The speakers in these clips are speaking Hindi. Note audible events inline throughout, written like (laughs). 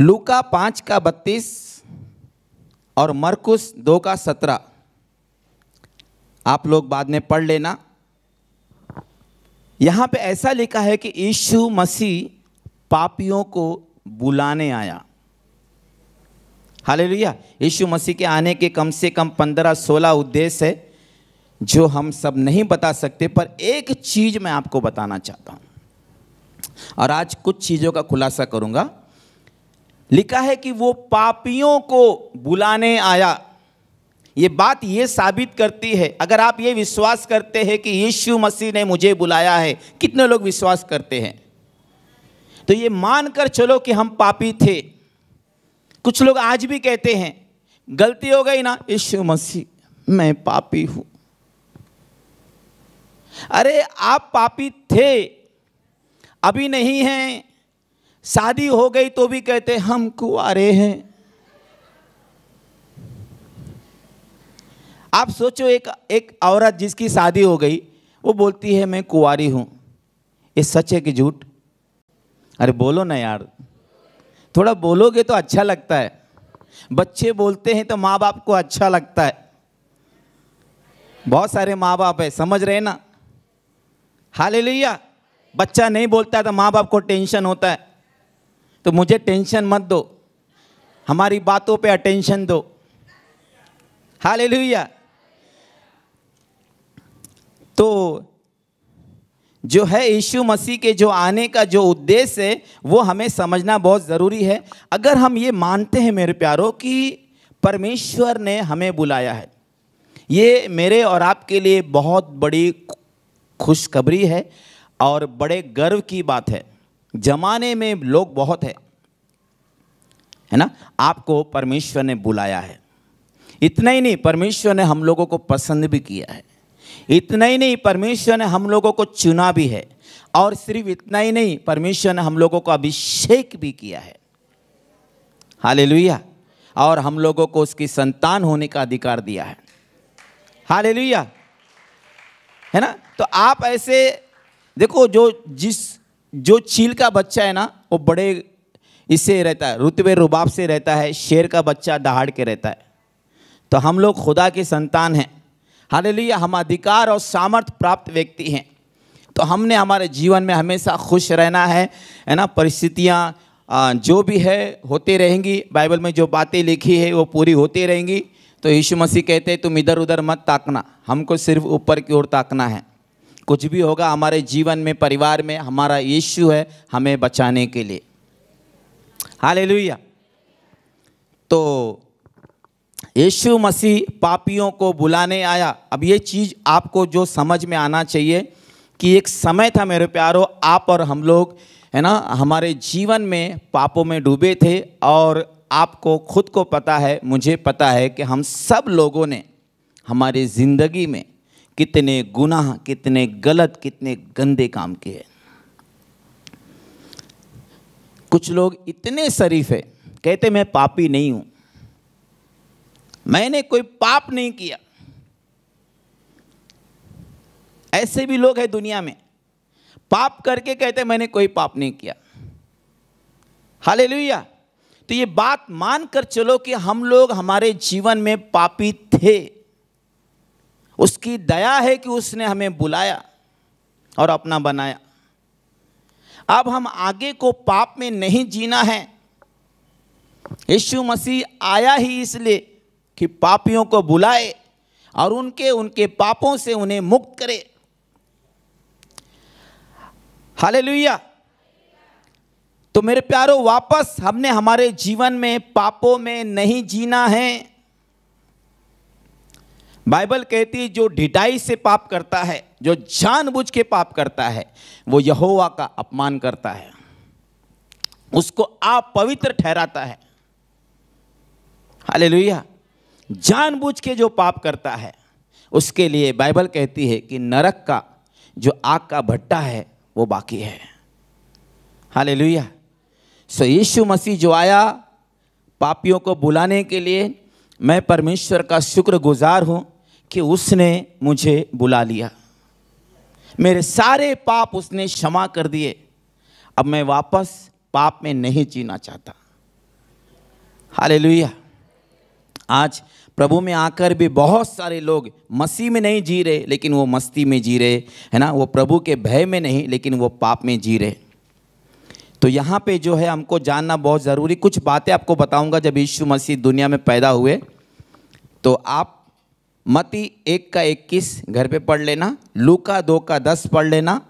लूका पाँच का बत्तीस और मरकुस दो का सत्रह आप लोग बाद में पढ़ लेना यहाँ पे ऐसा लिखा है कि यीशु मसीह पापियों को बुलाने आया हाल यीशु मसीह के आने के कम से कम पंद्रह सोलह उद्देश्य है जो हम सब नहीं बता सकते पर एक चीज़ मैं आपको बताना चाहता हूँ और आज कुछ चीज़ों का खुलासा करूँगा लिखा है कि वो पापियों को बुलाने आया ये बात ये साबित करती है अगर आप ये विश्वास करते हैं कि यीशु मसीह ने मुझे बुलाया है कितने लोग विश्वास करते हैं तो ये मान कर चलो कि हम पापी थे कुछ लोग आज भी कहते हैं गलती हो गई ना यीशु मसीह मैं पापी हूं अरे आप पापी थे अभी नहीं हैं शादी हो गई तो भी कहते हम कुआरे हैं आप सोचो एक एक औरत जिसकी शादी हो गई वो बोलती है मैं कुआरी हूं ये सच है कि झूठ अरे बोलो ना यार थोड़ा बोलोगे तो अच्छा लगता है बच्चे बोलते हैं तो माँ बाप को अच्छा लगता है बहुत सारे माँ बाप है समझ रहे ना हाल बच्चा नहीं बोलता है तो माँ बाप को टेंशन होता है तो मुझे टेंशन मत दो हमारी बातों पे अटेंशन दो हाल तो जो है यीशु मसीह के जो आने का जो उद्देश्य है वो हमें समझना बहुत ज़रूरी है अगर हम ये मानते हैं मेरे प्यारों कि परमेश्वर ने हमें बुलाया है ये मेरे और आपके लिए बहुत बड़ी खुशखबरी है और बड़े गर्व की बात है जमाने में लोग बहुत है है ना आपको परमेश्वर ने बुलाया है इतना ही नहीं परमेश्वर ने हम लोगों को पसंद भी किया है इतना ही नहीं परमेश्वर ने हम लोगों को चुना भी है और सिर्फ इतना ही नहीं परमेश्वर ने हम लोगों को अभिषेक भी किया है हालेलुया और हम लोगों को उसकी संतान होने का अधिकार दिया है हालेलुया है ना तो आप ऐसे देखो जो जिस जो चील का बच्चा है ना वो बड़े इससे रहता है रुतबे रुबाब से रहता है शेर का बच्चा दहाड़ के रहता है तो हम लोग खुदा के संतान हैं हालेलुया हम अधिकार और सामर्थ्य प्राप्त व्यक्ति हैं तो हमने हमारे जीवन में हमेशा खुश रहना है है ना परिस्थितियाँ जो भी है होते रहेंगी बाइबल में जो बातें लिखी है वो पूरी होती रहेंगी तो यीशु मसीह कहते हैं तुम इधर उधर मत ताकना हमको सिर्फ ऊपर की ओर ताकना है कुछ भी होगा हमारे जीवन में परिवार में हमारा यीशु है हमें बचाने के लिए हालेलुया तो यीशु मसीह पापियों को बुलाने आया अब ये चीज़ आपको जो समझ में आना चाहिए कि एक समय था मेरे प्यारो आप और हम लोग है ना हमारे जीवन में पापों में डूबे थे और आपको खुद को पता है मुझे पता है कि हम सब लोगों ने हमारी ज़िंदगी में कितने गुनाह कितने गलत कितने गंदे काम किए कुछ लोग इतने शरीफ है कहते मैं पापी नहीं हूं मैंने कोई पाप नहीं किया ऐसे भी लोग हैं दुनिया में पाप करके कहते मैंने कोई पाप नहीं किया हाले तो ये बात मानकर चलो कि हम लोग हमारे जीवन में पापी थे उसकी दया है कि उसने हमें बुलाया और अपना बनाया अब हम आगे को पाप में नहीं जीना है यीशु मसीह आया ही इसलिए कि पापियों को बुलाए और उनके उनके पापों से उन्हें मुक्त करे हालेलुया तो मेरे प्यारों वापस हमने हमारे जीवन में पापों में नहीं जीना है बाइबल कहती है जो ढिटाई से पाप करता है जो जानबूझ के पाप करता है वो यहोवा का अपमान करता है उसको आप पवित्र ठहराता है हाले लोहिया जानबूझ के जो पाप करता है उसके लिए बाइबल कहती है कि नरक का जो आग का भट्टा है वो बाकी है हाले लोहिया सो यीशु मसीह जो आया पापियों को बुलाने के लिए मैं परमेश्वर का शुक्रगुजार हूँ कि उसने मुझे बुला लिया मेरे सारे पाप उसने क्षमा कर दिए अब मैं वापस पाप में नहीं जीना चाहता हाले आज प्रभु में आकर भी बहुत सारे लोग मसीह में नहीं जी रहे लेकिन वो मस्ती में जी रहे है ना वो प्रभु के भय में नहीं लेकिन वो पाप में जी रहे तो यहाँ पे जो है हमको जानना बहुत ज़रूरी कुछ बातें आपको बताऊंगा जब यीशु मसीह दुनिया में पैदा हुए तो आप मती एक का इक्कीस घर पे पढ़ लेना लूका दो का दस पढ़ लेना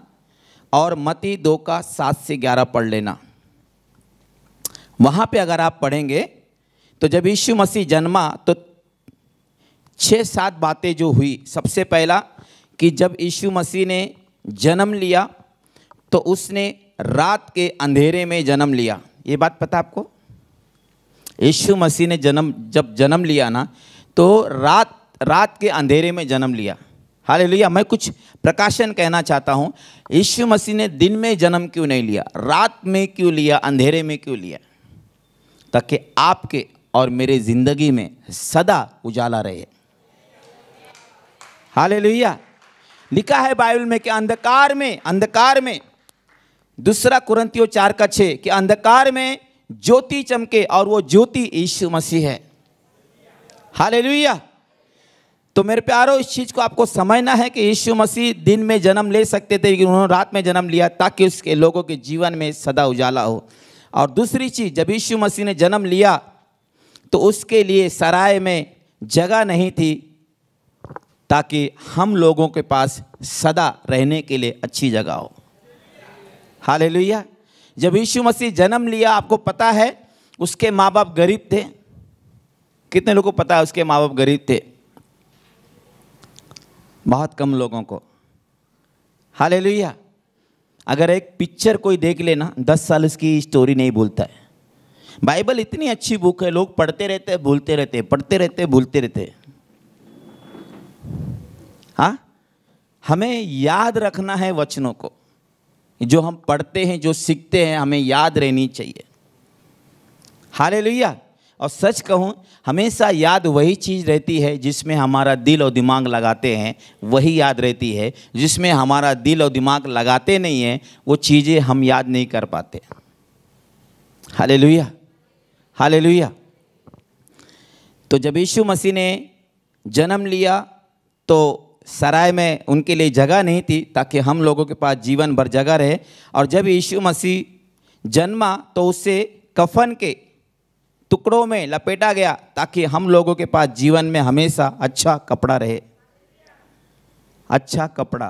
और मती दो का सात से ग्यारह पढ़ लेना वहाँ पे अगर आप पढ़ेंगे तो जब यीशु मसीह जन्मा तो छः सात बातें जो हुई सबसे पहला कि जब यीशु मसीह ने जन्म लिया तो उसने रात के अंधेरे में जन्म लिया ये बात पता आपको यीशु मसीह ने जन्म जब जन्म लिया ना तो रात रात के अंधेरे में जन्म लिया लोहिया मैं कुछ प्रकाशन कहना चाहता हूँ यीशु मसीह ने दिन में जन्म क्यों नहीं लिया रात में क्यों लिया अंधेरे में क्यों लिया ताकि आपके और मेरे ज़िंदगी में सदा उजाला रहे लोहिया लिखा है बाइबल में कि अंधकार में अंधकार में दूसरा कुरंतियों चार का छे कि अंधकार में ज्योति चमके और वो ज्योति यीशु मसीह है लोहिया तो मेरे प्यारों इस चीज़ को आपको समझना है कि यीशु मसीह दिन में जन्म ले सकते थे लेकिन उन्होंने रात में जन्म लिया ताकि उसके लोगों के जीवन में सदा उजाला हो और दूसरी चीज़ जब यीशु मसीह ने जन्म लिया तो उसके लिए सराय में जगह नहीं थी ताकि हम लोगों के पास सदा रहने के लिए अच्छी जगह हो हाल जब यीशु मसीह जन्म लिया आपको पता है उसके माँ बाप गरीब थे कितने लोगों को पता है उसके माँ बाप गरीब थे बहुत कम लोगों को हाल अगर एक पिक्चर कोई देख लेना दस साल उसकी स्टोरी नहीं भूलता है बाइबल इतनी अच्छी बुक है लोग पढ़ते रहते भूलते रहते पढ़ते रहते भूलते रहते हाँ हमें याद रखना है वचनों को जो हम पढ़ते हैं जो सीखते हैं हमें याद रहनी चाहिए हाल और सच कहूँ हमेशा याद वही चीज़ रहती है जिसमें हमारा दिल और दिमाग लगाते हैं वही याद रहती है जिसमें हमारा दिल और दिमाग लगाते नहीं हैं वो चीज़ें हम याद नहीं कर पाते हाले लुया हाले लुया तो जब यीशु मसीह ने जन्म लिया तो सराय में उनके लिए जगह नहीं थी ताकि हम लोगों के पास जीवन भर जगह रहे और जब यीशु मसीह जन्मा तो उससे कफन के टुकड़ों में लपेटा गया ताकि हम लोगों के पास जीवन में हमेशा अच्छा कपड़ा रहे अच्छा कपड़ा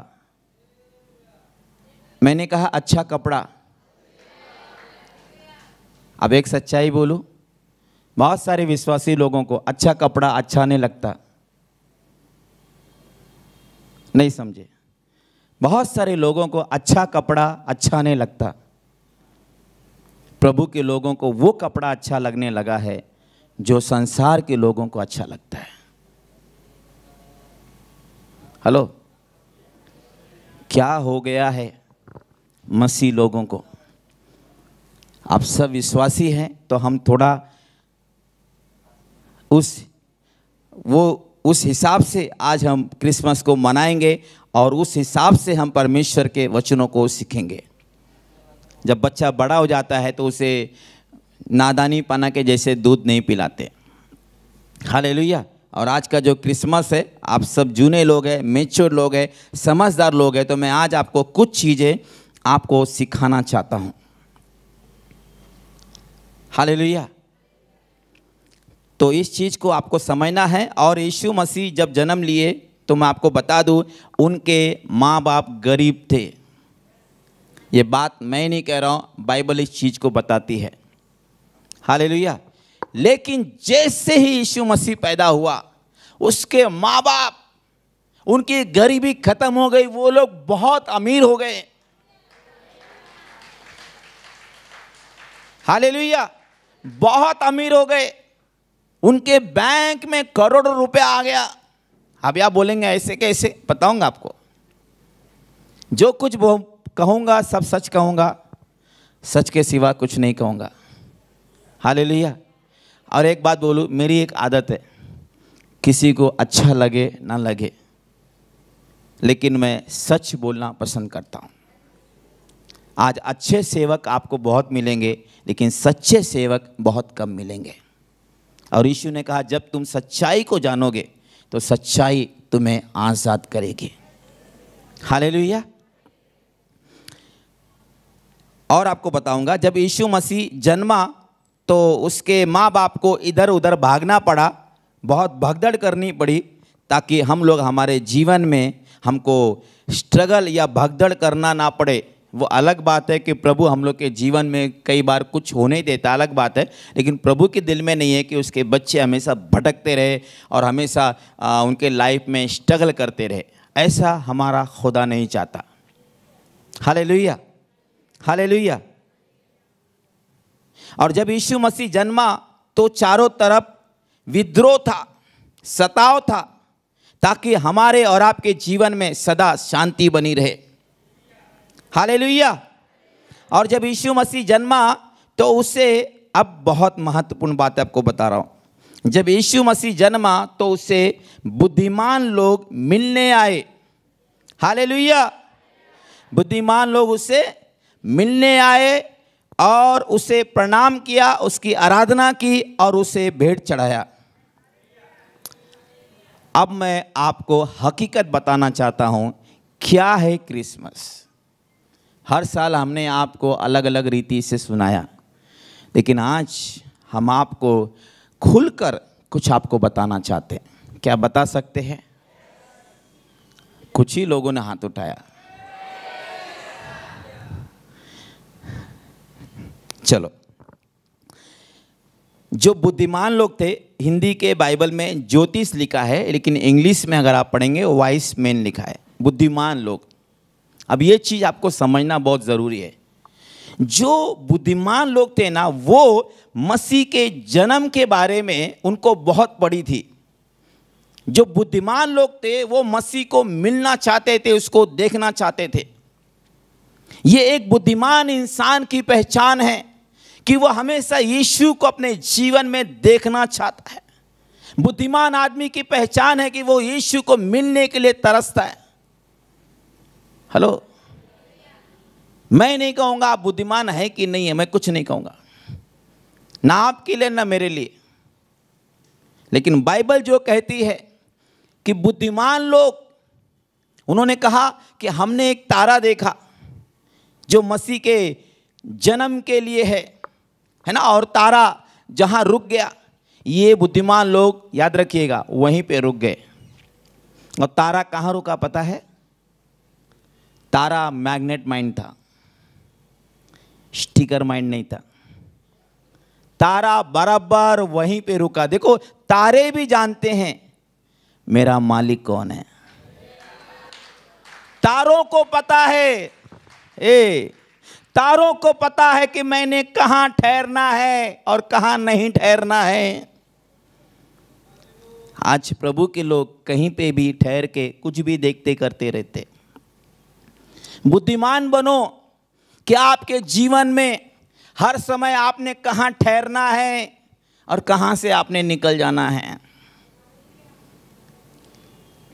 मैंने कहा अच्छा कपड़ा अब एक सच्चाई बोलू बहुत सारे विश्वासी लोगों को अच्छा कपड़ा अच्छा नहीं लगता नहीं समझे बहुत सारे लोगों को अच्छा कपड़ा अच्छा नहीं लगता प्रभु के लोगों को वो कपड़ा अच्छा लगने लगा है जो संसार के लोगों को अच्छा लगता है हेलो क्या हो गया है मसीह लोगों को आप सब विश्वासी हैं तो हम थोड़ा उस वो उस हिसाब से आज हम क्रिसमस को मनाएंगे और उस हिसाब से हम परमेश्वर के वचनों को सीखेंगे जब बच्चा बड़ा हो जाता है तो उसे नादानी पाना के जैसे दूध नहीं पिलाते हाल और आज का जो क्रिसमस है आप सब जूने लोग हैं मेच्योर लोग हैं समझदार लोग हैं तो मैं आज आपको कुछ चीज़ें आपको सिखाना चाहता हूँ हाल तो इस चीज़ को आपको समझना है और यीशु मसीह जब जन्म लिए तो मैं आपको बता दूँ उनके माँ बाप गरीब थे ये बात मैं नहीं कह रहा हूं बाइबल इस चीज़ को बताती है हालेलुया लेकिन जैसे ही यीशु मसीह पैदा हुआ उसके माँ बाप उनकी गरीबी खत्म हो गई वो लोग बहुत अमीर हो गए हालेलुया बहुत अमीर हो गए उनके बैंक में करोड़ों रुपए आ गया अब आप बोलेंगे ऐसे कैसे बताऊंगा आपको जो कुछ कहूँगा सब सच कहूँगा सच के सिवा कुछ नहीं कहूँगा हाल लिया और एक बात बोलूँ मेरी एक आदत है किसी को अच्छा लगे ना लगे लेकिन मैं सच बोलना पसंद करता हूँ आज अच्छे सेवक आपको बहुत मिलेंगे लेकिन सच्चे सेवक बहुत कम मिलेंगे और यीशु ने कहा जब तुम सच्चाई को जानोगे तो सच्चाई तुम्हें आज़ाद करेगी हाल लोहिया और आपको बताऊंगा जब यीशु मसीह जन्मा तो उसके माँ बाप को इधर उधर भागना पड़ा बहुत भगदड़ करनी पड़ी ताकि हम लोग हमारे जीवन में हमको स्ट्रगल या भगदड़ करना ना पड़े वो अलग बात है कि प्रभु हम लोग के जीवन में कई बार कुछ होने ही देता अलग बात है लेकिन प्रभु के दिल में नहीं है कि उसके बच्चे हमेशा भटकते रहे और हमेशा उनके लाइफ में स्ट्रगल करते रहे ऐसा हमारा खुदा नहीं चाहता लोहिया हाले और जब यीशु मसीह जन्मा तो चारों तरफ विद्रोह था सताव था ताकि हमारे और आपके जीवन में सदा शांति बनी रहे हाले और जब यीशु मसीह जन्मा तो उसे अब बहुत महत्वपूर्ण बात आपको बता रहा हूं जब यीशु मसीह जन्मा तो उसे बुद्धिमान लोग मिलने आए हाले बुद्धिमान लोग उसे मिलने आए और उसे प्रणाम किया उसकी आराधना की और उसे भेंट चढ़ाया अब मैं आपको हकीकत बताना चाहता हूँ क्या है क्रिसमस हर साल हमने आपको अलग अलग रीति से सुनाया लेकिन आज हम आपको खुलकर कुछ आपको बताना चाहते हैं क्या बता सकते हैं कुछ ही लोगों ने हाथ उठाया चलो जो बुद्धिमान लोग थे हिंदी के बाइबल में ज्योतिष लिखा है लेकिन इंग्लिश में अगर आप पढ़ेंगे वाइस मैन लिखा है बुद्धिमान लोग अब ये चीज़ आपको समझना बहुत ज़रूरी है जो बुद्धिमान लोग थे ना वो मसीह के जन्म के बारे में उनको बहुत पड़ी थी जो बुद्धिमान लोग थे वो मसीह को मिलना चाहते थे उसको देखना चाहते थे ये एक बुद्धिमान इंसान की पहचान है कि वह हमेशा यीशु को अपने जीवन में देखना चाहता है बुद्धिमान आदमी की पहचान है कि वो यीशु को मिलने के लिए तरसता है हेलो मैं नहीं कहूँगा आप बुद्धिमान है कि नहीं है मैं कुछ नहीं कहूँगा ना आपके लिए ना मेरे लिए लेकिन बाइबल जो कहती है कि बुद्धिमान लोग उन्होंने कहा कि हमने एक तारा देखा जो मसीह के जन्म के लिए है है ना और तारा जहां रुक गया ये बुद्धिमान लोग याद रखिएगा वहीं पे रुक गए और तारा कहां रुका पता है तारा मैग्नेट माइंड था स्टिकर माइंड नहीं था तारा बराबर वहीं पे रुका देखो तारे भी जानते हैं मेरा मालिक कौन है तारों को पता है ए तारों को पता है कि मैंने कहां ठहरना है और कहाँ नहीं ठहरना है आज प्रभु के लोग कहीं पे भी ठहर के कुछ भी देखते करते रहते बुद्धिमान बनो कि आपके जीवन में हर समय आपने कहां ठहरना है और कहां से आपने निकल जाना है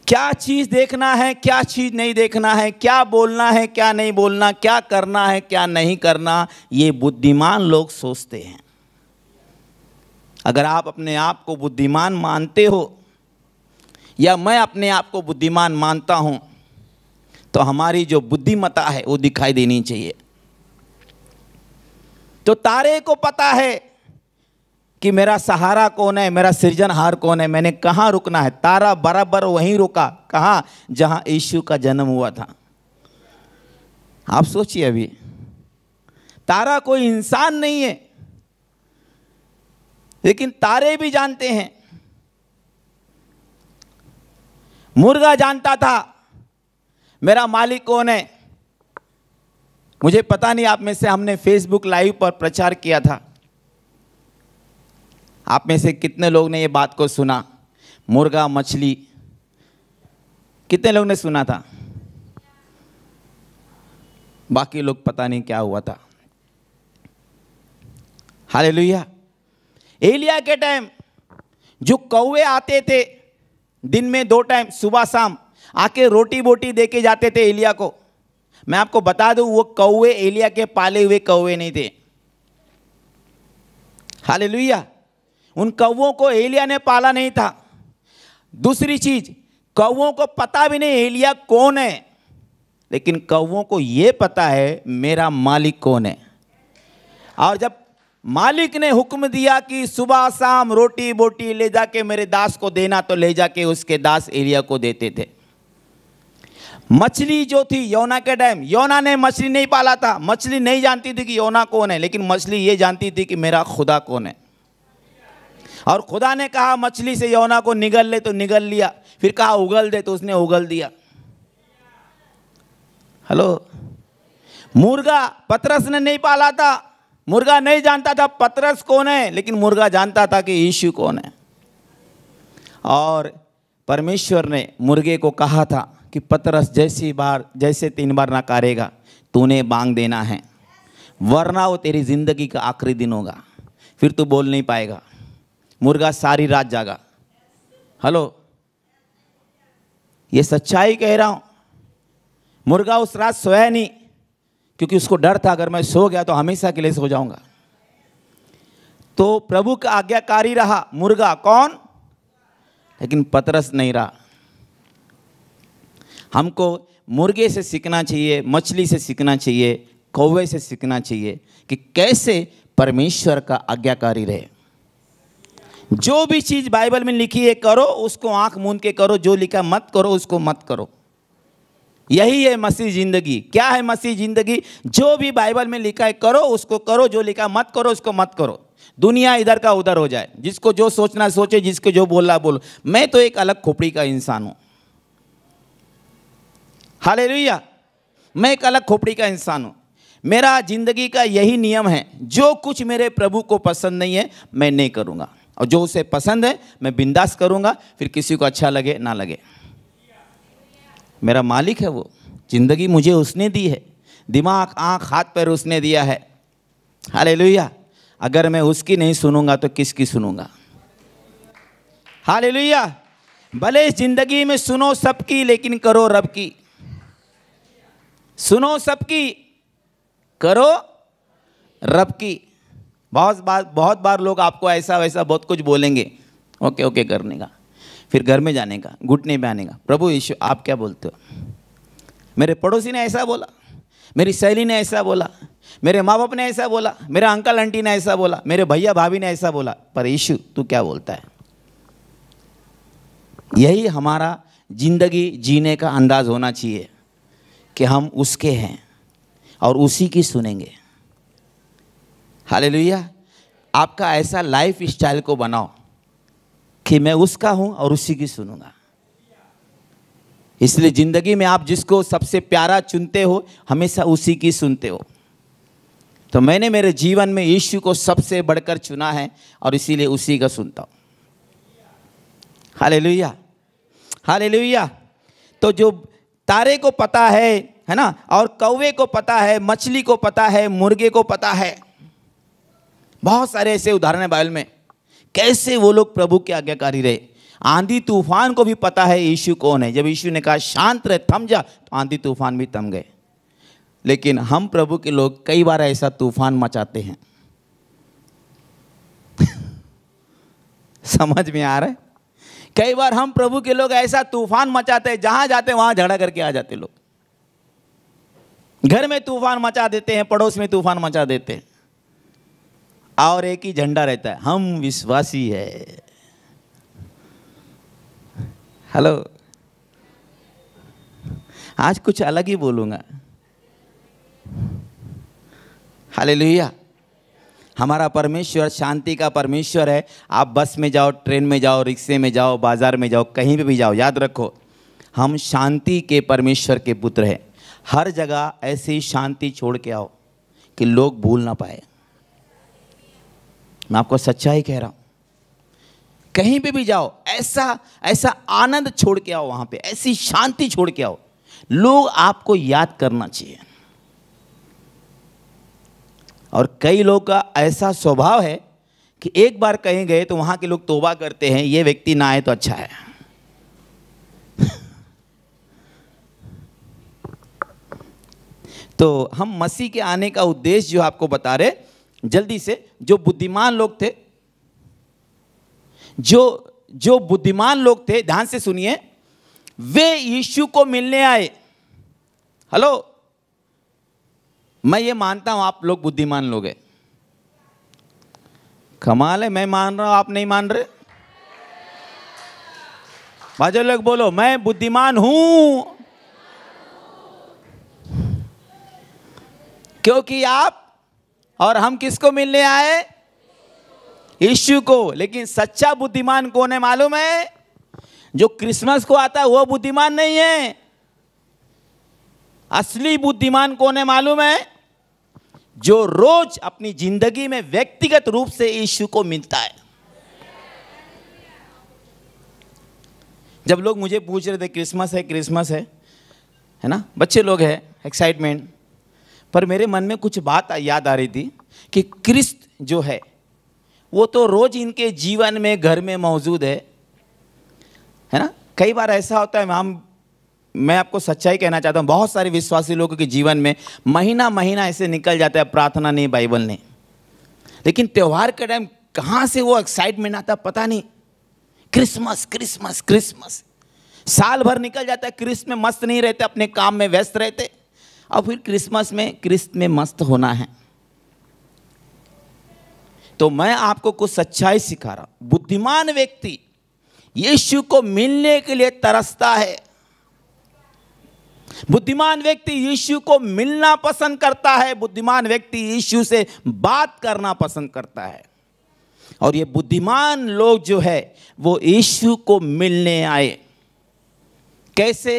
क्या चीज़ देखना है क्या चीज़ नहीं देखना है क्या बोलना है क्या नहीं बोलना क्या करना है क्या नहीं करना ये बुद्धिमान लोग सोचते हैं अगर आप अपने आप को बुद्धिमान मानते हो या मैं अपने आप को बुद्धिमान मानता हूँ तो हमारी जो बुद्धिमता है वो दिखाई देनी चाहिए तो तारे को पता है कि मेरा सहारा कौन है मेरा सृजनहार कौन है मैंने कहाँ रुकना है तारा बराबर वहीं रुका कहाँ जहाँ यीशु का जन्म हुआ था आप सोचिए अभी तारा कोई इंसान नहीं है लेकिन तारे भी जानते हैं मुर्गा जानता था मेरा मालिक कौन है मुझे पता नहीं आप में से हमने फेसबुक लाइव पर प्रचार किया था आप में से कितने लोग ने ये बात को सुना मुर्गा मछली कितने लोग ने सुना था बाकी लोग पता नहीं क्या हुआ था हाले लोहिया एलिया के टाइम जो कौवे आते थे दिन में दो टाइम सुबह शाम आके रोटी बोटी दे के जाते थे एलिया को मैं आपको बता दूं वो कौवे एलिया के पाले हुए कौवे नहीं थे हाले उन कौओं को एलिया ने पाला नहीं था दूसरी चीज कौओं को पता भी नहीं एलिया कौन है लेकिन कौवों को ये पता है मेरा मालिक कौन है और जब मालिक ने हुक्म दिया कि सुबह शाम रोटी बोटी ले जाके मेरे दास को देना तो ले जाके उसके दास एलिया को देते थे मछली जो थी यौना के डैम यौना ने मछली नहीं पाला था मछली नहीं जानती थी कि यौना कौन है लेकिन मछली ये जानती थी कि मेरा खुदा कौन है और खुदा ने कहा मछली से यौना को निगल ले तो निगल लिया फिर कहा उगल दे तो उसने उगल दिया हेलो मुर्गा पतरस ने नहीं पाला था मुर्गा नहीं जानता था पतरस कौन है लेकिन मुर्गा जानता था कि यीशु कौन है और परमेश्वर ने मुर्गे को कहा था कि पतरस जैसी बार जैसे तीन बार ना करेगा तूने बांग देना है वरना वो तेरी ज़िंदगी का आखिरी दिन होगा फिर तू बोल नहीं पाएगा मुर्गा सारी रात जागा हेलो ये सच्चाई कह रहा हूं मुर्गा उस रात सोया नहीं क्योंकि उसको डर था अगर मैं सो गया तो हमेशा के लिए सो जाऊंगा तो प्रभु का आज्ञाकारी रहा मुर्गा कौन लेकिन पतरस नहीं रहा हमको मुर्गे से सीखना चाहिए मछली से सीखना चाहिए कौवे से सीखना चाहिए कि कैसे परमेश्वर का आज्ञाकारी रहे जो भी चीज़ बाइबल में लिखी है करो उसको आंख मूंद के करो जो लिखा मत करो उसको मत करो यही है मसीह जिंदगी क्या है मसीह जिंदगी जो भी बाइबल में लिखा है करो उसको करो जो लिखा मत करो उसको मत करो दुनिया इधर का उधर हो जाए जिसको जो सोचना सोचे जिसको जो बोलना बोलो मैं तो एक अलग खोपड़ी का इंसान हूँ हाले मैं एक अलग खोपड़ी का इंसान हूँ मेरा जिंदगी का यही नियम है जो कुछ मेरे प्रभु को पसंद नहीं है मैं नहीं करूँगा और जो उसे पसंद है मैं बिंदास करूंगा फिर किसी को अच्छा लगे ना लगे मेरा मालिक है वो ज़िंदगी मुझे उसने दी है दिमाग आँख हाथ पैर उसने दिया है हाले अगर मैं उसकी नहीं सुनूंगा तो किसकी सुनूंगा हाले भले ज़िंदगी में सुनो सबकी लेकिन करो रब की सुनो सबकी करो रब की बहुत बार बहुत बार लोग आपको ऐसा वैसा बहुत कुछ बोलेंगे ओके ओके करने का फिर घर में जाने का घुटने में आने का प्रभु यीशु आप क्या बोलते हो मेरे पड़ोसी ने ऐसा बोला मेरी सहेली ने ऐसा बोला मेरे माँ बाप ने ऐसा बोला मेरे अंकल आंटी ने ऐसा बोला मेरे भैया भाभी ने ऐसा बोला पर यीशु तू क्या बोलता है यही हमारा जिंदगी जीने का अंदाज होना चाहिए कि हम उसके हैं और उसी की सुनेंगे हालेलुया आपका ऐसा लाइफ स्टाइल को बनाओ कि मैं उसका हूं और उसी की सुनूंगा इसलिए जिंदगी में आप जिसको सबसे प्यारा चुनते हो हमेशा उसी की सुनते हो तो मैंने मेरे जीवन में यीशु को सबसे बढ़कर चुना है और इसीलिए उसी का सुनता हूँ हाले लुया हाले लुया तो जो तारे को पता है है ना और कौवे को पता है मछली को पता है मुर्गे को पता है बहुत सारे ऐसे उदाहरण है बाइबल में कैसे वो लोग प्रभु के आज्ञाकारी रहे आंधी तूफान को भी पता है यीशु कौन है जब यीशु ने कहा शांत रहे थम जा तो आंधी तूफान भी थम गए लेकिन हम प्रभु के लोग कई बार ऐसा तूफान मचाते हैं (laughs) समझ में आ रहा है कई बार हम प्रभु के लोग ऐसा तूफान मचाते हैं जहां जाते वहां झगड़ा करके आ जाते लोग घर में तूफान मचा देते हैं पड़ोस में तूफान मचा देते हैं और एक ही झंडा रहता है हम विश्वासी है हेलो आज कुछ अलग ही बोलूँगा हाले हमारा परमेश्वर शांति का परमेश्वर है आप बस में जाओ ट्रेन में जाओ रिक्शे में जाओ बाज़ार में जाओ कहीं पे भी जाओ याद रखो हम शांति के परमेश्वर के पुत्र हैं हर जगह ऐसी शांति छोड़ के आओ कि लोग भूल ना पाए मैं आपको सच्चाई कह रहा हूं कहीं पे भी जाओ ऐसा ऐसा आनंद छोड़ के आओ वहां पे ऐसी शांति छोड़ के आओ लोग आपको याद करना चाहिए और कई लोग का ऐसा स्वभाव है कि एक बार कहीं गए तो वहां के लोग तोबा करते हैं ये व्यक्ति ना आए तो अच्छा है (laughs) तो हम मसीह के आने का उद्देश्य जो आपको बता रहे जल्दी से जो बुद्धिमान लोग थे जो जो बुद्धिमान लोग थे ध्यान से सुनिए वे यीशु को मिलने आए हेलो मैं ये मानता हूं आप लोग बुद्धिमान लोग हैं कमाल है मैं मान रहा हूं आप नहीं मान रहे बाजो लोग बोलो मैं बुद्धिमान हूं क्योंकि आप और हम किसको मिलने आए यीशु को लेकिन सच्चा बुद्धिमान कौन है मालूम है जो क्रिसमस को आता है वो बुद्धिमान नहीं है असली बुद्धिमान कौन है मालूम है जो रोज अपनी जिंदगी में व्यक्तिगत रूप से यीशु को मिलता है जब लोग मुझे पूछ रहे थे क्रिसमस है क्रिसमस है है ना बच्चे लोग हैं एक्साइटमेंट पर मेरे मन में कुछ बात याद आ रही थी कि क्रिस्त जो है वो तो रोज इनके जीवन में घर में मौजूद है है ना कई बार ऐसा होता है हम मैं आपको सच्चाई कहना चाहता हूँ बहुत सारे विश्वासी लोगों के जीवन में महीना महीना ऐसे निकल जाता है प्रार्थना नहीं बाइबल नहीं लेकिन त्यौहार के टाइम कहाँ से वो एक्साइटमेंट आता पता नहीं क्रिसमस क्रिसमस क्रिसमस साल भर निकल जाता है क्रिस्ट में मस्त नहीं रहते अपने काम में व्यस्त रहते और फिर क्रिसमस में क्रिस्त में मस्त होना है तो मैं आपको कुछ सच्चाई सिखा रहा बुद्धिमान व्यक्ति यीशु को मिलने के लिए तरसता है बुद्धिमान व्यक्ति यीशु को मिलना पसंद करता है बुद्धिमान व्यक्ति यीशु से बात करना पसंद करता है और ये बुद्धिमान लोग जो है वो यीशु को मिलने आए कैसे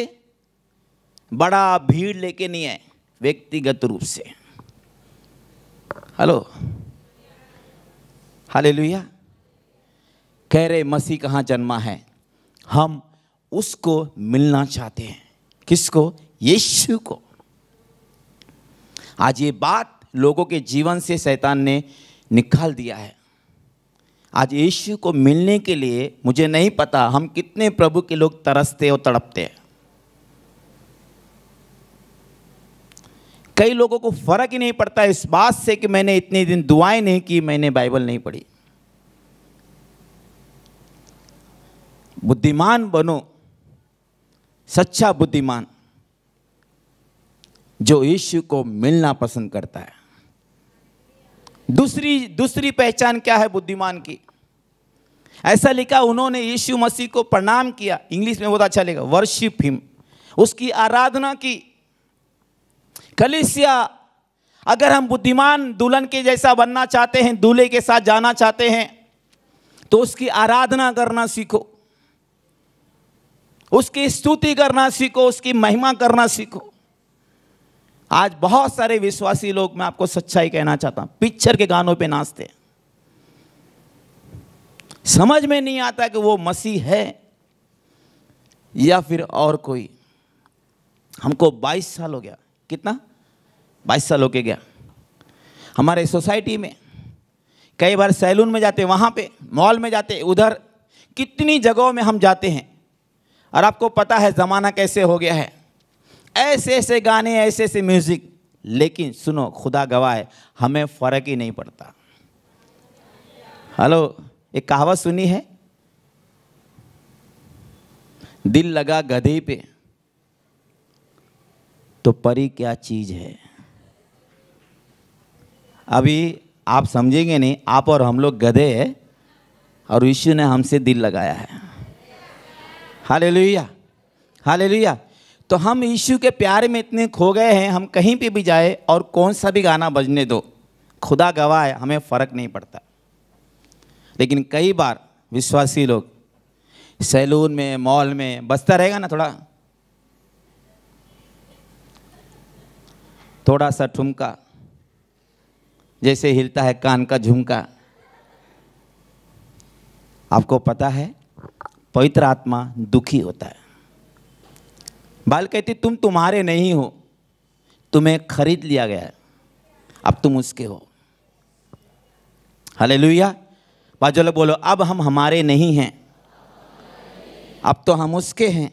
बड़ा भीड़ लेके नहीं आए व्यक्तिगत रूप से हेलो हाले लुहिया कह रहे मसीह कहाँ जन्मा है हम उसको मिलना चाहते हैं किसको यीशु को आज ये बात लोगों के जीवन से शैतान ने निकाल दिया है आज यीशु को मिलने के लिए मुझे नहीं पता हम कितने प्रभु के लोग तरसते और तड़पते हैं कई लोगों को फर्क ही नहीं पड़ता इस बात से कि मैंने इतने दिन दुआएं नहीं की मैंने बाइबल नहीं पढ़ी बुद्धिमान बनो सच्चा बुद्धिमान जो यीशु को मिलना पसंद करता है दूसरी दूसरी पहचान क्या है बुद्धिमान की ऐसा लिखा उन्होंने यीशु मसीह को प्रणाम किया इंग्लिश में बहुत अच्छा लिखा वर्शिप हिम उसकी आराधना की कलिसिया अगर हम बुद्धिमान दुल्हन के जैसा बनना चाहते हैं दूल्हे के साथ जाना चाहते हैं तो उसकी आराधना करना सीखो उसकी स्तुति करना सीखो उसकी महिमा करना सीखो आज बहुत सारे विश्वासी लोग मैं आपको सच्चाई कहना चाहता हूं पिक्चर के गानों पे नाचते हैं समझ में नहीं आता कि वो मसीह है या फिर और कोई हमको 22 साल हो गया कितना बाईस साल होके गया हमारे सोसाइटी में कई बार सैलून में जाते वहाँ पे मॉल में जाते उधर कितनी जगहों में हम जाते हैं और आपको पता है ज़माना कैसे हो गया है ऐसे ऐसे गाने ऐसे ऐसे म्यूज़िक लेकिन सुनो खुदा गवाह है हमें फ़र्क ही नहीं पड़ता हेलो एक कहावत सुनी है दिल लगा गधे पे तो परी क्या चीज़ है अभी आप समझेंगे नहीं आप और हम लोग गधे हैं और यीशु ने हमसे दिल लगाया है हाले लुया हाले लुया तो हम यीशु के प्यार में इतने खो गए हैं हम कहीं पे भी जाए और कौन सा भी गाना बजने दो खुदा गवाह है हमें फ़र्क नहीं पड़ता लेकिन कई बार विश्वासी लोग सैलून में मॉल में बसता रहेगा ना थोड़ा थोड़ा सा ठुमका जैसे हिलता है कान का झुमका आपको पता है पवित्र आत्मा दुखी होता है बाल कहती तुम तुम्हारे नहीं हो तुम्हें खरीद लिया गया है अब तुम उसके हो हले लुया बाजोलो बोलो अब हम हमारे नहीं हैं अब तो हम उसके हैं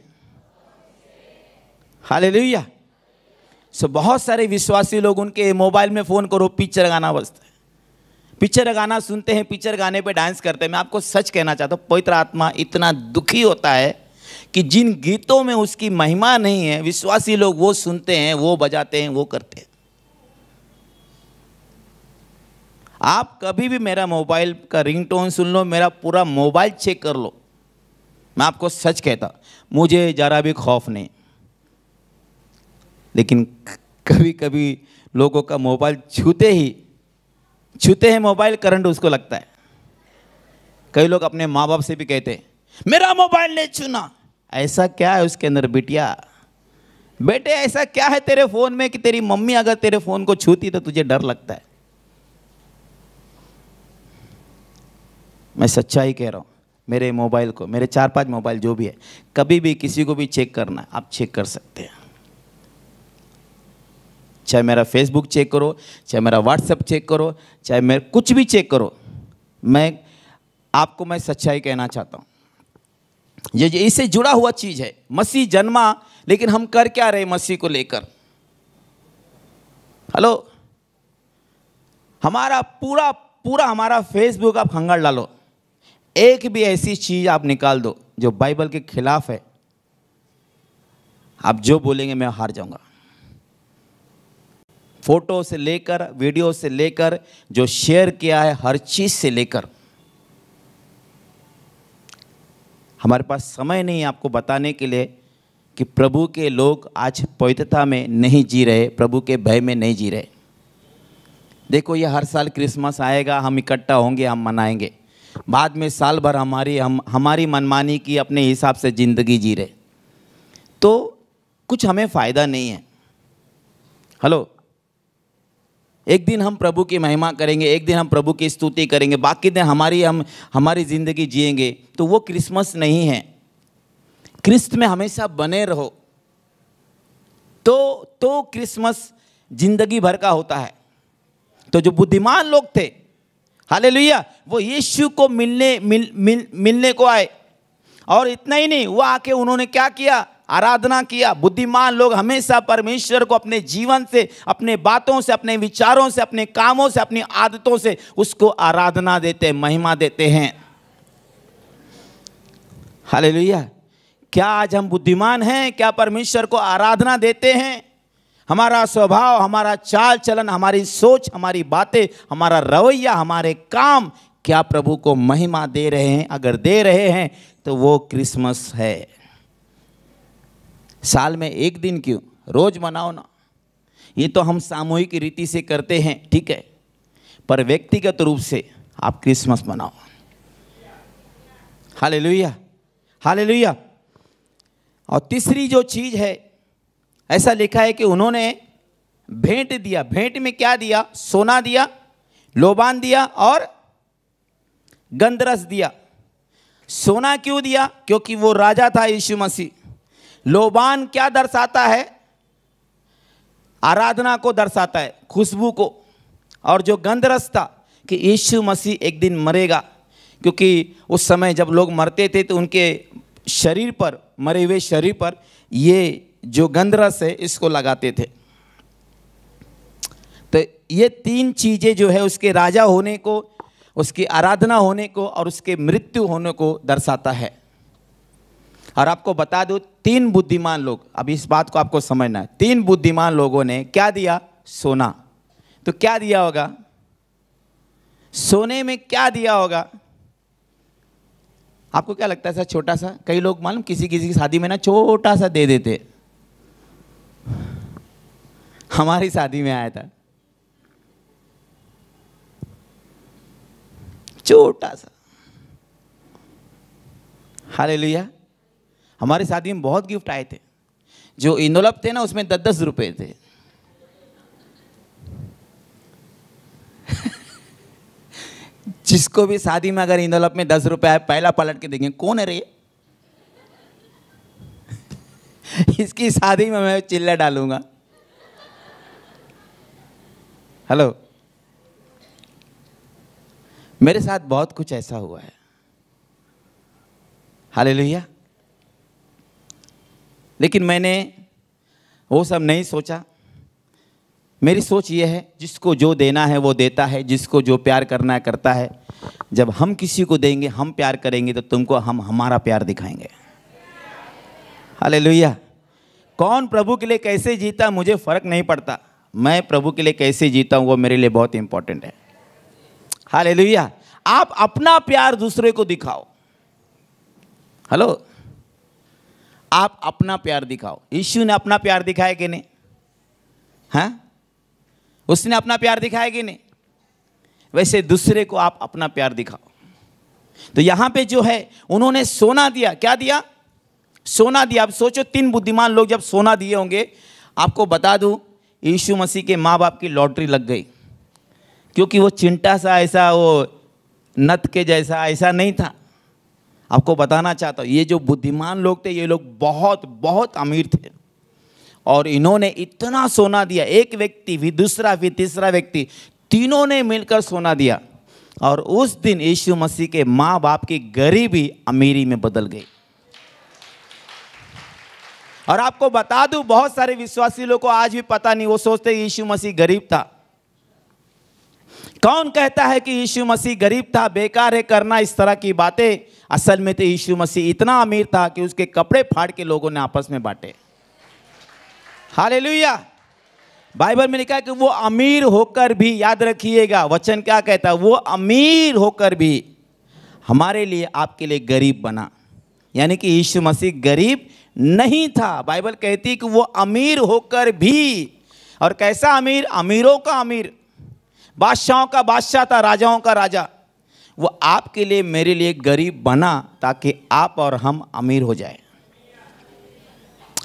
हाले लुया सो बहुत सारे विश्वासी लोग उनके मोबाइल में फ़ोन करो पिक्चर गाना बजता है पिक्चर गाना सुनते हैं पिक्चर गाने पे डांस करते हैं मैं आपको सच कहना चाहता हूँ पवित्र आत्मा इतना दुखी होता है कि जिन गीतों में उसकी महिमा नहीं है विश्वासी लोग वो सुनते हैं वो बजाते हैं वो करते हैं आप कभी भी मेरा मोबाइल का रिंगटोन सुन लो मेरा पूरा मोबाइल चेक कर लो मैं आपको सच कहता मुझे ज़रा भी खौफ नहीं लेकिन कभी कभी लोगों का मोबाइल छूते ही छूते हैं मोबाइल करंट उसको लगता है कई लोग अपने माँ बाप से भी कहते हैं मेरा मोबाइल नहीं छूना ऐसा क्या है उसके अंदर बिटिया बेटे ऐसा क्या है तेरे फोन में कि तेरी मम्मी अगर तेरे फोन को छूती तो तुझे डर लगता है मैं सच्चाई कह रहा हूँ मेरे मोबाइल को मेरे चार पांच मोबाइल जो भी है कभी भी किसी को भी चेक करना आप चेक कर सकते हैं चाहे मेरा फेसबुक चेक करो चाहे मेरा व्हाट्सएप चेक करो चाहे मेरे कुछ भी चेक करो मैं आपको मैं सच्चाई कहना चाहता हूँ ये इससे जुड़ा हुआ चीज़ है मसीह जन्मा लेकिन हम कर क्या रहे मसीह को लेकर हेलो हमारा पूरा पूरा हमारा फेसबुक आप खंगड़ डालो एक भी ऐसी चीज़ आप निकाल दो जो बाइबल के खिलाफ है आप जो बोलेंगे मैं हार जाऊंगा फोटो से लेकर वीडियो से लेकर जो शेयर किया है हर चीज़ से लेकर हमारे पास समय नहीं आपको बताने के लिए कि प्रभु के लोग आज पवित्रता में नहीं जी रहे प्रभु के भय में नहीं जी रहे देखो ये हर साल क्रिसमस आएगा हम इकट्ठा होंगे हम मनाएंगे बाद में साल भर हमारी हम हमारी मनमानी की अपने हिसाब से ज़िंदगी जी रहे तो कुछ हमें फ़ायदा नहीं है हेलो एक दिन हम प्रभु की महिमा करेंगे एक दिन हम प्रभु की स्तुति करेंगे बाकी दिन हमारी हम हमारी ज़िंदगी जिएंगे तो वो क्रिसमस नहीं है क्रिस्त में हमेशा बने रहो तो तो क्रिसमस जिंदगी भर का होता है तो जो बुद्धिमान लोग थे हाले वो यीशु को मिलने मिल, मिल मिलने को आए और इतना ही नहीं वह आके उन्होंने क्या किया आराधना किया बुद्धिमान लोग हमेशा परमेश्वर को अपने जीवन से अपने बातों से अपने विचारों से अपने कामों से अपनी आदतों से उसको आराधना देते महिमा देते हैं हाले क्या आज हम बुद्धिमान हैं क्या परमेश्वर को आराधना देते हैं हमारा स्वभाव हमारा चाल चलन हमारी सोच हमारी बातें हमारा रवैया हमारे काम क्या प्रभु को महिमा दे रहे हैं अगर दे रहे हैं तो वो क्रिसमस है साल में एक दिन क्यों रोज़ मनाओ ना ये तो हम सामूहिक रीति से करते हैं ठीक है पर व्यक्तिगत रूप से आप क्रिसमस मनाओ हाले लोहिया हाले लोहिया और तीसरी जो चीज़ है ऐसा लिखा है कि उन्होंने भेंट दिया भेंट में क्या दिया सोना दिया लोबान दिया और गंदरस दिया सोना क्यों दिया क्योंकि वो राजा था यीशु मसीह लोबान क्या दर्शाता है आराधना को दर्शाता है खुशबू को और जो गंधरस था कि यीशु मसीह एक दिन मरेगा क्योंकि उस समय जब लोग मरते थे तो उनके शरीर पर मरे हुए शरीर पर ये जो गंधरस है इसको लगाते थे तो ये तीन चीज़ें जो है उसके राजा होने को उसकी आराधना होने को और उसके मृत्यु होने को दर्शाता है और आपको बता दूं तीन बुद्धिमान लोग अब इस बात को आपको समझना है तीन बुद्धिमान लोगों ने क्या दिया सोना तो क्या दिया होगा सोने में क्या दिया होगा आपको क्या लगता है सर छोटा सा कई लोग मालूम किसी किसी की शादी में ना छोटा सा दे देते हमारी शादी में आया था छोटा सा हाले लिया हमारी शादी में बहुत गिफ्ट आए थे जो इनोलप थे ना उसमें दस दस रुपये थे (laughs) जिसको भी शादी में अगर इनोलप में दस रुपये आए पहला पलट के देखें कौन है रे (laughs) इसकी शादी में मैं चिल्ला डालूंगा हेलो मेरे साथ बहुत कुछ ऐसा हुआ है हाले लोहिया लेकिन मैंने वो सब नहीं सोचा मेरी सोच ये है जिसको जो देना है वो देता है जिसको जो प्यार करना है करता है जब हम किसी को देंगे हम प्यार करेंगे तो तुमको हम हमारा प्यार दिखाएंगे हालेलुया कौन प्रभु के लिए कैसे जीता मुझे फ़र्क नहीं पड़ता मैं प्रभु के लिए कैसे जीता हूँ वो मेरे लिए बहुत इंपॉर्टेंट है हाले आप अपना प्यार दूसरे को दिखाओ हेलो आप अपना प्यार दिखाओ यीशु ने अपना प्यार दिखाया कि नहीं हाँ उसने अपना प्यार दिखाया कि नहीं वैसे दूसरे को आप अपना प्यार दिखाओ तो यहां पे जो है उन्होंने सोना दिया क्या दिया सोना दिया अब सोचो तीन बुद्धिमान लोग जब सोना दिए होंगे आपको बता दूं यीशु मसीह के माँ बाप की लॉटरी लग गई क्योंकि वो चिंटा सा ऐसा वो नत के जैसा ऐसा नहीं था आपको बताना चाहता हूँ ये जो बुद्धिमान लोग थे ये लोग बहुत बहुत अमीर थे और इन्होंने इतना सोना दिया एक व्यक्ति भी दूसरा भी तीसरा व्यक्ति तीनों ने मिलकर सोना दिया और उस दिन यीशु मसीह के माँ बाप की गरीबी अमीरी में बदल गई और आपको बता दूं बहुत सारे विश्वासी लोगों को आज भी पता नहीं वो सोचते यीशु मसीह गरीब था कौन कहता है कि यीशु मसीह गरीब था बेकार है करना इस तरह की बातें असल में तो यीशु मसीह इतना अमीर था कि उसके कपड़े फाड़ के लोगों ने आपस में बांटे हाले बाइबल में लिखा है कि वो अमीर होकर भी याद रखिएगा वचन क्या कहता है वो अमीर होकर भी हमारे लिए आपके लिए गरीब बना यानी कि यीशु मसीह गरीब नहीं था बाइबल कहती कि वो अमीर होकर भी और कैसा अमीर अमीरों का अमीर बादशाहों का बादशाह था राजाओं का राजा वो आपके लिए मेरे लिए गरीब बना ताकि आप और हम अमीर हो जाए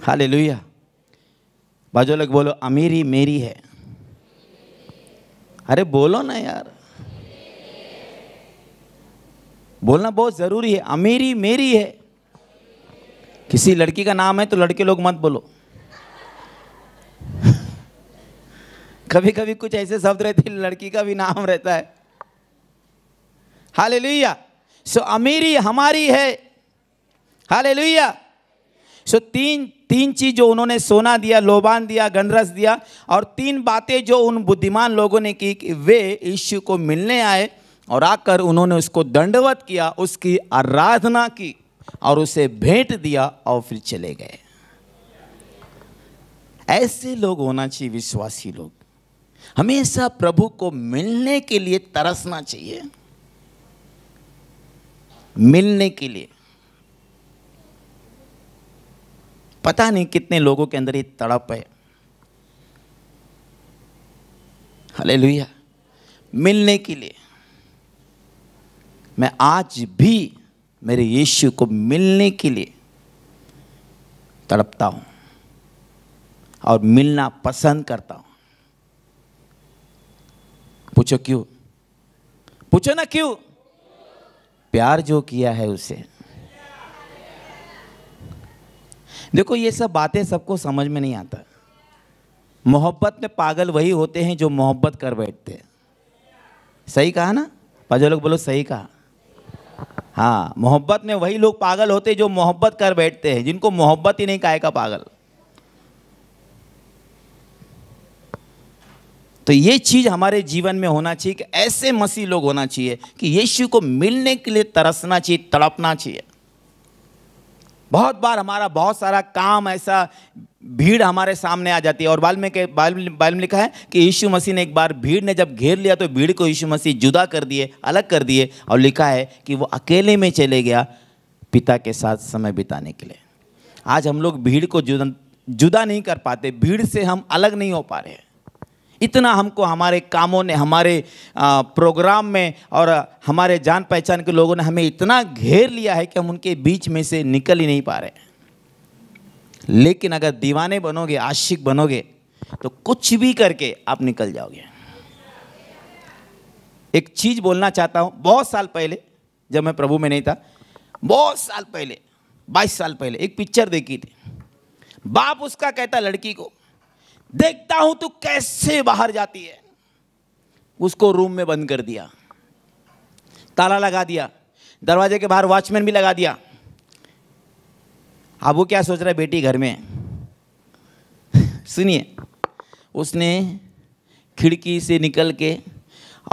हाले लोहिया बाजो बोलो अमीरी मेरी है अरे बोलो ना यार बोलना बहुत ज़रूरी है अमीरी मेरी है किसी लड़की का नाम है तो लड़के लोग मत बोलो कभी कभी कुछ ऐसे शब्द रहते हैं लड़की का भी नाम रहता है हाल सो अमीरी हमारी है हाल सो तीन तीन चीज़ जो उन्होंने सोना दिया लोबान दिया गंदरस दिया और तीन बातें जो उन बुद्धिमान लोगों ने की कि वे यीशु को मिलने आए और आकर उन्होंने उसको दंडवत किया उसकी आराधना की और उसे भेंट दिया और फिर चले गए ऐसे लोग होना चाहिए विश्वासी लोग हमेशा प्रभु को मिलने के लिए तरसना चाहिए मिलने के लिए पता नहीं कितने लोगों के अंदर ये तड़प है हले मिलने के लिए मैं आज भी मेरे यीशु को मिलने के लिए तड़पता हूँ और मिलना पसंद करता हूँ पूछो क्यों पूछो ना क्यों प्यार जो किया है उसे देखो ये सब बातें सबको समझ में नहीं आता मोहब्बत में पागल वही होते हैं जो मोहब्बत कर बैठते हैं सही कहा ना पाजो लोग बोलो सही कहा हाँ मोहब्बत में वही लोग पागल होते जो मोहब्बत कर बैठते हैं जिनको मोहब्बत ही नहीं कहेगा पागल तो ये चीज़ हमारे जीवन में होना चाहिए कि ऐसे मसीह लोग होना चाहिए कि यीशु को मिलने के लिए तरसना चाहिए तड़पना चाहिए बहुत बार हमारा बहुत सारा काम ऐसा भीड़ हमारे सामने आ जाती है और बाल में के में बाल में लिखा है कि यीशु मसीह ने एक बार भीड़ ने जब घेर लिया तो भीड़ को यीशु मसीह जुदा कर दिए अलग कर दिए और लिखा है कि वो अकेले में चले गया पिता के साथ समय बिताने के लिए आज हम लोग भीड़ को जुदा जुदा नहीं कर पाते भीड़ से हम अलग नहीं हो पा रहे इतना हमको हमारे कामों ने हमारे प्रोग्राम में और हमारे जान पहचान के लोगों ने हमें इतना घेर लिया है कि हम उनके बीच में से निकल ही नहीं पा रहे लेकिन अगर दीवाने बनोगे आशिक बनोगे तो कुछ भी करके आप निकल जाओगे एक चीज बोलना चाहता हूं बहुत साल पहले जब मैं प्रभु में नहीं था बहुत साल पहले बाईस साल पहले एक पिक्चर देखी थी बाप उसका कहता लड़की को देखता हूं तो कैसे बाहर जाती है उसको रूम में बंद कर दिया ताला लगा दिया दरवाजे के बाहर वॉचमैन भी लगा दिया अब वो क्या सोच रहा है बेटी घर में (laughs) सुनिए उसने खिड़की से निकल के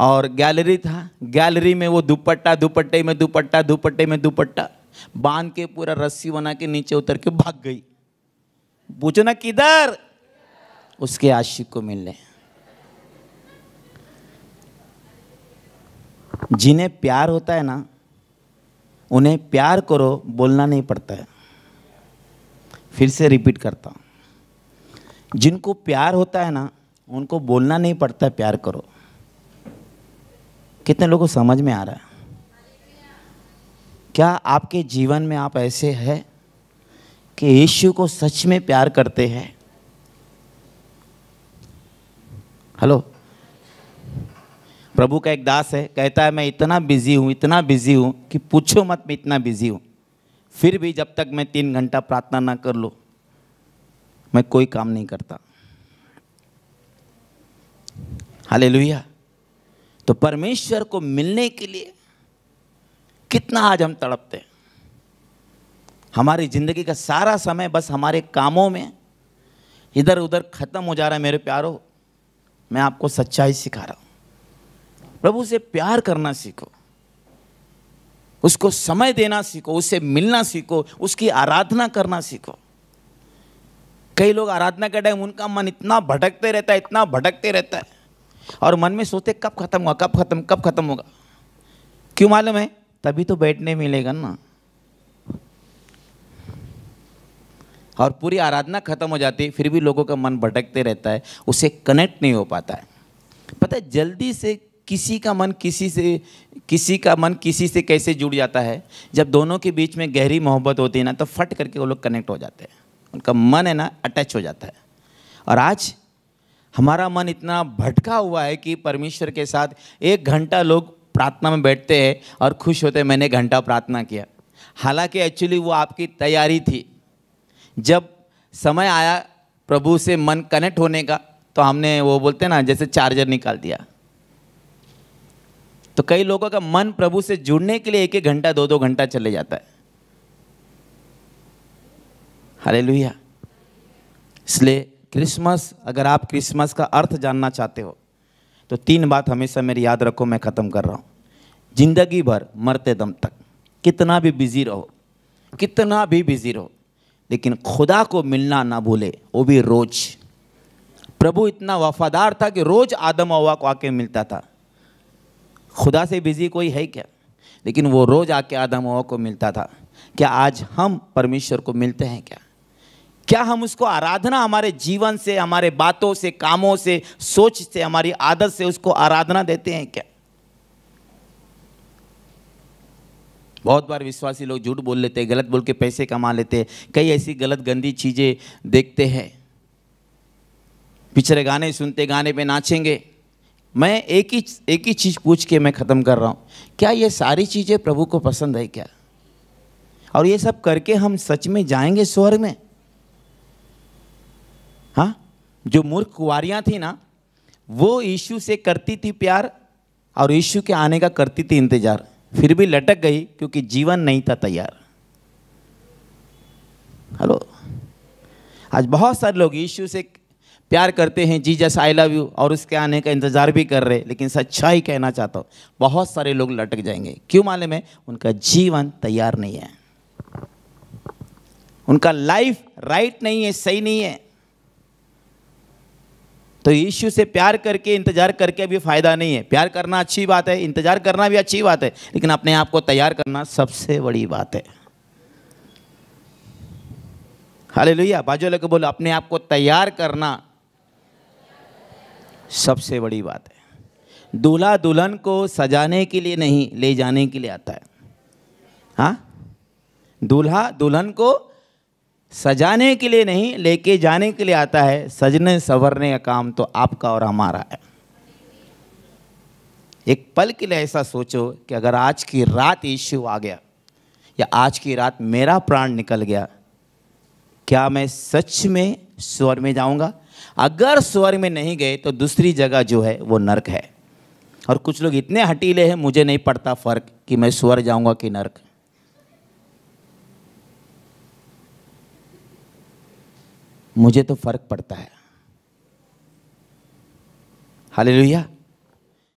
और गैलरी था गैलरी में वो दुपट्टा दुपट्टे में दुपट्टा दुपट्टे में दुपट्टा बांध के पूरा रस्सी बना के नीचे उतर के भाग गई पूछो ना किधर उसके आशिक को मिलने जिन्हें प्यार होता है ना उन्हें प्यार करो बोलना नहीं पड़ता है फिर से रिपीट करता हूँ जिनको प्यार होता है ना उनको बोलना नहीं पड़ता प्यार करो कितने लोगों को समझ में आ रहा है क्या आपके जीवन में आप ऐसे हैं कि यीशु को सच में प्यार करते हैं हेलो प्रभु का एक दास है कहता है मैं इतना बिजी हूँ इतना बिजी हूँ कि पूछो मत मैं इतना बिजी हूँ फिर भी जब तक मैं तीन घंटा प्रार्थना ना कर लो मैं कोई काम नहीं करता हाले तो परमेश्वर को मिलने के लिए कितना आज हम तड़पते हैं हमारी ज़िंदगी का सारा समय बस हमारे कामों में इधर उधर ख़त्म हो जा रहा है मेरे प्यारों मैं आपको सच्चाई सिखा रहा हूं प्रभु से प्यार करना सीखो उसको समय देना सीखो उससे मिलना सीखो उसकी आराधना करना सीखो कई लोग आराधना के टाइम उनका मन इतना भटकते रहता है इतना भटकते रहता है और मन में सोचते कब खत्म होगा कब खत्म कब खत्म होगा क्यों मालूम है तभी तो बैठने मिलेगा ना और पूरी आराधना खत्म हो जाती है फिर भी लोगों का मन भटकते रहता है उसे कनेक्ट नहीं हो पाता है पता है जल्दी से किसी का मन किसी से किसी का मन किसी से कैसे जुड़ जाता है जब दोनों के बीच में गहरी मोहब्बत होती है ना तो फट करके वो लोग कनेक्ट हो जाते हैं उनका मन है ना अटैच हो जाता है और आज हमारा मन इतना भटका हुआ है कि परमेश्वर के साथ एक घंटा लोग प्रार्थना में बैठते हैं और खुश होते हैं मैंने घंटा प्रार्थना किया हालांकि एक्चुअली वो आपकी तैयारी थी जब समय आया प्रभु से मन कनेक्ट होने का तो हमने वो बोलते हैं ना जैसे चार्जर निकाल दिया तो कई लोगों का मन प्रभु से जुड़ने के लिए एक एक घंटा दो दो घंटा चले जाता है हरे लोहिया इसलिए क्रिसमस अगर आप क्रिसमस का अर्थ जानना चाहते हो तो तीन बात हमेशा मेरी याद रखो मैं ख़त्म कर रहा हूँ जिंदगी भर मरते दम तक कितना भी बिजी रहो कितना भी बिजी रहो लेकिन खुदा को मिलना ना भूले वो भी रोज़ प्रभु इतना वफादार था कि रोज़ आदम अवा को आके मिलता था खुदा से बिज़ी कोई है क्या लेकिन वो रोज़ आके आदम अवा को मिलता था क्या आज हम परमेश्वर को मिलते हैं क्या क्या हम उसको आराधना हमारे जीवन से हमारे बातों से कामों से सोच से हमारी आदत से उसको आराधना देते हैं क्या बहुत बार विश्वासी लोग झूठ बोल लेते हैं गलत बोल के पैसे कमा लेते हैं कई ऐसी गलत गंदी चीज़ें देखते हैं पिछड़े गाने सुनते गाने पे नाचेंगे मैं एक ही एक ही चीज़ पूछ के मैं ख़त्म कर रहा हूँ क्या ये सारी चीज़ें प्रभु को पसंद है क्या और ये सब करके हम सच में जाएंगे स्वर में हाँ जो मूर्ख कुआरियाँ थी ना वो यीशु से करती थी प्यार और यीशु के आने का करती थी इंतज़ार फिर भी लटक गई क्योंकि जीवन नहीं था तैयार हेलो आज बहुत सारे लोग यीशु से प्यार करते हैं जीजस आई लव यू और उसके आने का इंतज़ार भी कर रहे लेकिन सच्चाई कहना चाहता हूँ बहुत सारे लोग लटक जाएंगे क्यों मालूम है उनका जीवन तैयार नहीं है उनका लाइफ राइट नहीं है सही नहीं है तो यीशु से प्यार करके इंतजार करके भी फ़ायदा नहीं है प्यार करना अच्छी बात है इंतजार करना भी अच्छी बात है लेकिन अपने आप को तैयार करना सबसे बड़ी बात है हाले लोहिया बाजू लेके बोलो अपने आप को तैयार करना सबसे बड़ी बात है दूल्हा दुल्हन को सजाने के लिए नहीं ले जाने के लिए आता है हाँ दूल्हा दुल्हन को सजाने के लिए नहीं लेके जाने के लिए आता है सजने संवरने का काम तो आपका और हमारा है एक पल के लिए ऐसा सोचो कि अगर आज की रात यीशु आ गया या आज की रात मेरा प्राण निकल गया क्या मैं सच में स्वर में जाऊंगा अगर स्वर में नहीं गए तो दूसरी जगह जो है वो नर्क है और कुछ लोग इतने हटीले हैं मुझे नहीं पड़ता फ़र्क कि मैं स्वर जाऊंगा कि नर्क मुझे तो फर्क पड़ता है लोहिया